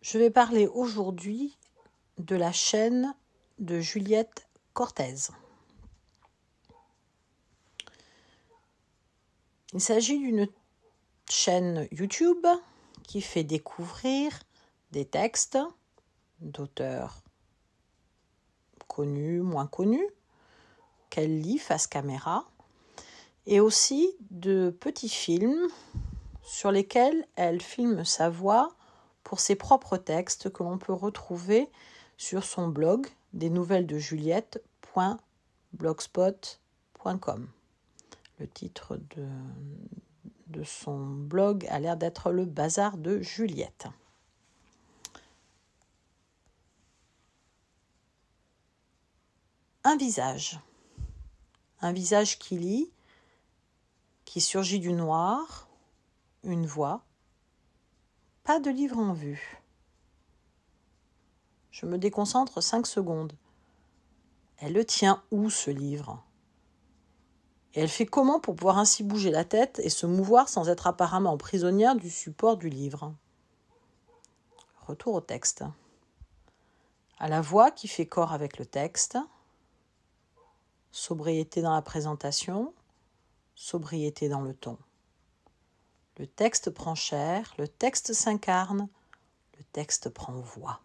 Je vais parler aujourd'hui de la chaîne de Juliette Cortez. Il s'agit d'une chaîne YouTube qui fait découvrir des textes d'auteurs connus, moins connus, qu'elle lit face caméra, et aussi de petits films sur lesquels elle filme sa voix pour ses propres textes que l'on peut retrouver sur son blog des nouvelles de Juliette.blogspot.com. Le titre de, de son blog a l'air d'être le bazar de Juliette. Un visage. Un visage qui lit, qui surgit du noir, une voix. Pas de livre en vue. Je me déconcentre cinq secondes. Elle le tient où ce livre Et elle fait comment pour pouvoir ainsi bouger la tête et se mouvoir sans être apparemment prisonnière du support du livre Retour au texte. À la voix qui fait corps avec le texte. Sobriété dans la présentation, sobriété dans le ton. Le texte prend chair, le texte s'incarne, le texte prend voix.